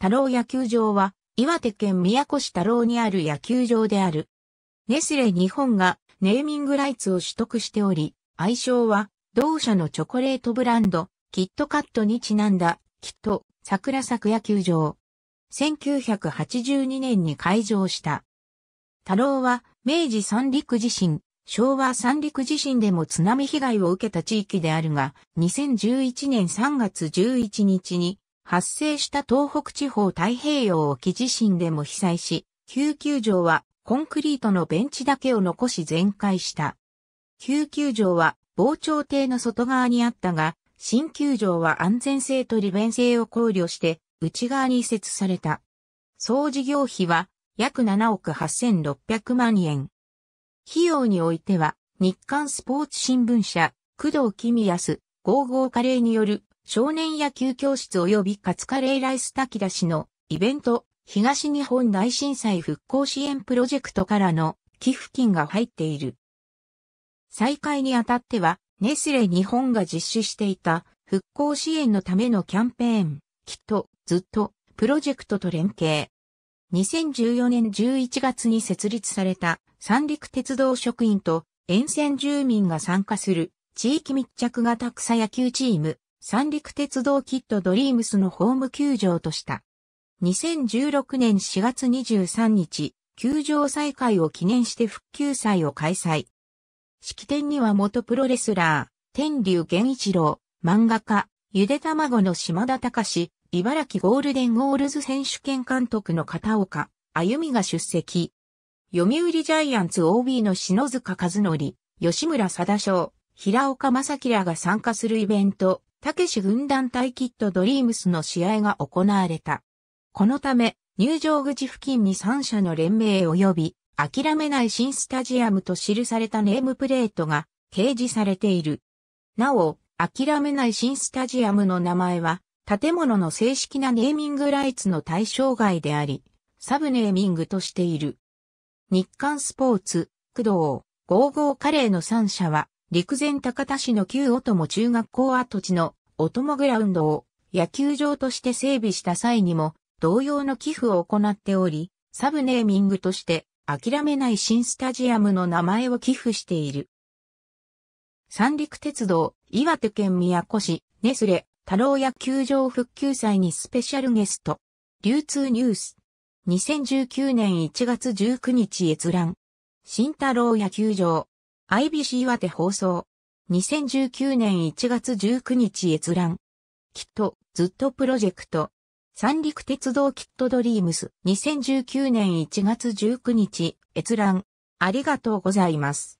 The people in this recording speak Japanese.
太郎野球場は、岩手県宮古市太郎にある野球場である。ネスレ日本がネーミングライツを取得しており、愛称は、同社のチョコレートブランド、キットカットにちなんだ、きっと、桜作野球場。1982年に開場した。太郎は、明治三陸地震、昭和三陸地震でも津波被害を受けた地域であるが、2011年3月11日に発生した東北地方太平洋沖地震でも被災し、救急場はコンクリートのベンチだけを残し全壊した。救急場は防潮堤の外側にあったが、新球場は安全性と利便性を考慮して内側に移設された。総事業費は約7億8600万円。費用においては日刊スポーツ新聞社、工藤公康、55カレーによる少年野球教室及びカツカレーライス炊き出しのイベント、東日本大震災復興支援プロジェクトからの寄付金が入っている。再開にあたっては、ネスレ日本が実施していた復興支援のためのキャンペーン、きっと、ずっと、プロジェクトと連携。2014年11月に設立された三陸鉄道職員と沿線住民が参加する地域密着型草野球チーム三陸鉄道キッドドリームスのホーム球場とした。2016年4月23日、球場再開を記念して復旧祭を開催。式典には元プロレスラー、天竜源一郎、漫画家、ゆで卵の島田隆、茨城ゴールデンゴールズ選手権監督の片岡、歩みが出席。読売ジャイアンツ OB の篠塚和則、吉村貞章、平岡正輝らが参加するイベント、たけし軍団対キッドドリームスの試合が行われた。このため、入場口付近に3社の連名及び、諦めない新スタジアムと記されたネームプレートが掲示されている。なお、諦めない新スタジアムの名前は、建物の正式なネーミングライツの対象外であり、サブネーミングとしている。日刊スポーツ、工藤、55カレーの3社は、陸前高田市の旧音も中学校跡地の音もグラウンドを野球場として整備した際にも同様の寄付を行っており、サブネーミングとして諦めない新スタジアムの名前を寄付している。三陸鉄道、岩手県宮古市、ネスレ、太郎野球場復旧祭にスペシャルゲスト。流通ニュース。2019年1月19日閲覧。新太郎野球場。IBC は手放送。2019年1月19日閲覧。きっと、ずっとプロジェクト。三陸鉄道キットドリームス。2019年1月19日閲覧。ありがとうございます。